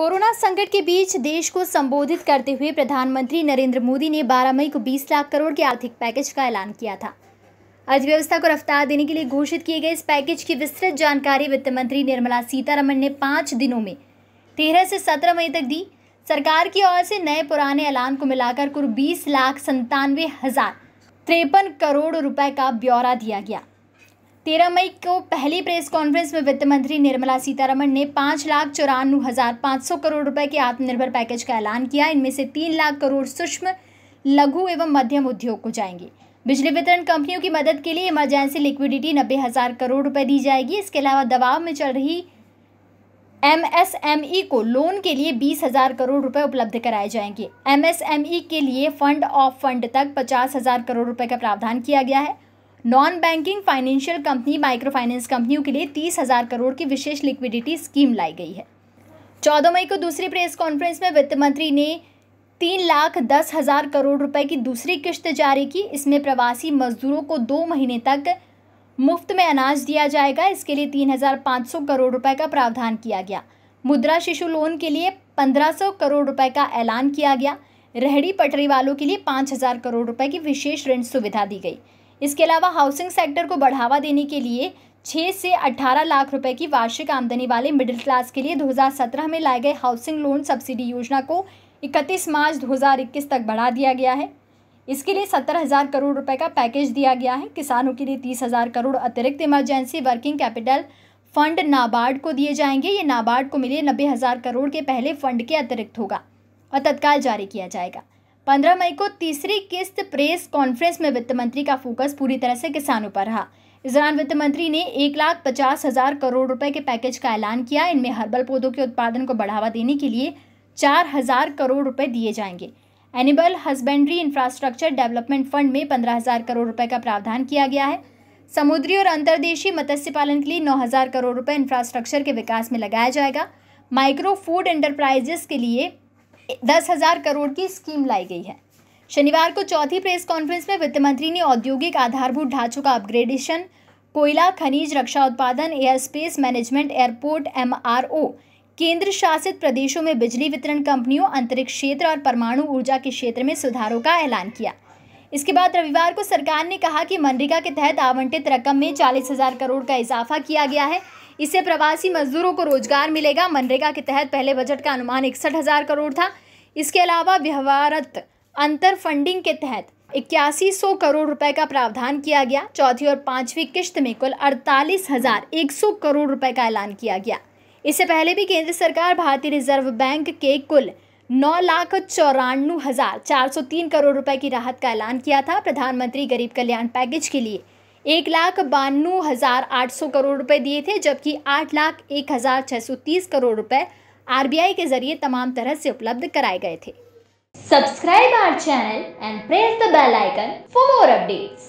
corona संकट के बीच देश को संबोधित करते हुए प्रधानमंत्री नरेंद्र मोदी ने 12 मई को 20 लाख करोड़ के आर्थिक पैकेज का ऐलान किया था अर्थव्यवस्था को रफ्तार देने के लिए घोषित किए गए इस पैकेज की विस्तृत जानकारी वित्त मंत्री निर्मला सीतारमण ने पाँच दिनों में तेरह से सत्रह मई तक दी सरकार की ओर से नए पुराने ऐलान को मिलाकर कुल बीस लाख संतानवे हजार तिरपन करोड़ रुपए का ब्यौरा दिया गया तेरह मई को पहली प्रेस कॉन्फ्रेंस में वित्त मंत्री निर्मला सीतारमण ने पाँच लाख चौरानवे हज़ार पाँच सौ करोड़ रुपए के आत्मनिर्भर पैकेज का ऐलान किया इनमें से तीन लाख करोड़ सूक्ष्म लघु एवं मध्यम उद्योग को जाएंगे बिजली वितरण कंपनियों की मदद के लिए इमरजेंसी लिक्विडिटी नब्बे हज़ार करोड़ रुपए दी जाएगी इसके अलावा दबाव में चल रही एमएसएमई को लोन के लिए बीस हज़ार करोड़ रुपए उपलब्ध कराए जाएंगे एमएसएमई के लिए फंड ऑफ फंड तक पचास हज़ार करोड़ रुपए का प्रावधान किया गया है non banking financial company micro finance कंपनियों के लिए तीस हज़ार करोड़ की विशेष लिक्विडिटी स्कीम लाई गई है चौदह मई को दूसरी प्रेस कॉन्फ्रेंस में वित्त मंत्री ने तीन लाख दस हज़ार करोड़ रुपए की दूसरी किश्त जारी की इसमें प्रवासी मजदूरों को दो महीने तक मुफ्त में अनाज दिया जाएगा इसके लिए तीन हज़ार पाँच सौ करोड़ रुपए का प्रावधान किया गया मुद्रा शिशु लोन के लिए पंद्रह सौ करोड़ रुपए का ऐलान किया गया रेहड़ी पटरी वालों के लिए पाँच हज़ार करोड़ रुपए की विशेष ऋण सुविधा दी गई इसके अलावा हाउसिंग सेक्टर को बढ़ावा देने के लिए छः से अट्ठारह लाख रुपए की वार्षिक आमदनी वाले मिडिल क्लास के लिए 2017 में लाए गए हाउसिंग लोन सब्सिडी योजना को 31 मार्च 2021 तक बढ़ा दिया गया है इसके लिए सत्तर हज़ार करोड़ रुपए का पैकेज दिया गया है किसानों के लिए तीस हज़ार करोड़ अतिरिक्त emergency working capital fund NABARD को दिए जाएंगे ये नाबार्ड को मिले नब्बे हज़ार करोड़ के पहले फंड के अतिरिक्त होगा और तत्काल जारी किया जाएगा पंद्रह मई को तीसरी किस्त प्रेस कॉन्फ्रेंस में वित्त मंत्री का फोकस पूरी तरह से किसानों पर रहा इस दौरान वित्त मंत्री ने एक लाख पचास हजार करोड़ रुपए के पैकेज का ऐलान किया इनमें हर्बल पौधों के उत्पादन को बढ़ावा देने के लिए चार हजार करोड़ रुपए दिए जाएंगे animal husbandry infrastructure development fund में पंद्रह हजार करोड़ रुपए का प्रावधान किया गया है समुद्री और अंतर्देशीय मत्स्य पालन के लिए नौ हजार करोड़ रुपए इंफ्रास्ट्रक्चर के विकास में लगाया जाएगा माइक्रो फूड एंटरप्राइजेस के लिए दस हज़ार करोड़ की स्कीम लाई गई है शनिवार को चौथी प्रेस कॉन्फ्रेंस में वित्त मंत्री ने औद्योगिक आधारभूत ढांचों का अपग्रेडेशन कोयला खनिज रक्षा उत्पादन air space management airport M केंद्र शासित प्रदेशों में बिजली वितरण कंपनियों अंतरिक्ष क्षेत्र और परमाणु ऊर्जा के क्षेत्र में सुधारों का ऐलान किया इसके बाद रविवार को सरकार ने कहा कि मनरेगा के तहत आवंटित रकम में चालीस हजार करोड़ का इजाफा किया गया है इससे प्रवासी मजदूरों को रोजगार मिलेगा मनरेगा के तहत पहले बजट का अनुमान इकसठ हज़ार करोड़ था इसके अलावा व्यवहारत अंतर फंडिंग के तहत इक्यासी सौ करोड़ रुपए का प्रावधान किया गया चौथी और पांचवी किश्त में कुल अड़तालीस हजार एक सौ करोड़ रुपए का ऐलान किया गया इससे पहले भी केंद्र सरकार भारतीय रिजर्व बैंक के कुल नौ लाख चौरानवे हजार चार सौ तीन करोड़ रुपए की राहत का ऐलान किया था प्रधानमंत्री गरीब कल्याण पैकेज के लिए एक लाख बानवे हज़ार आठ सौ करोड़ रुपए दिए थे जबकि आठ लाख एक हज़ार छः सौ तीस करोड़ रुपए आरबीआई के जरिए तमाम तरह से उपलब्ध कराए गए थे subscribe our channel and press the bell icon for more updates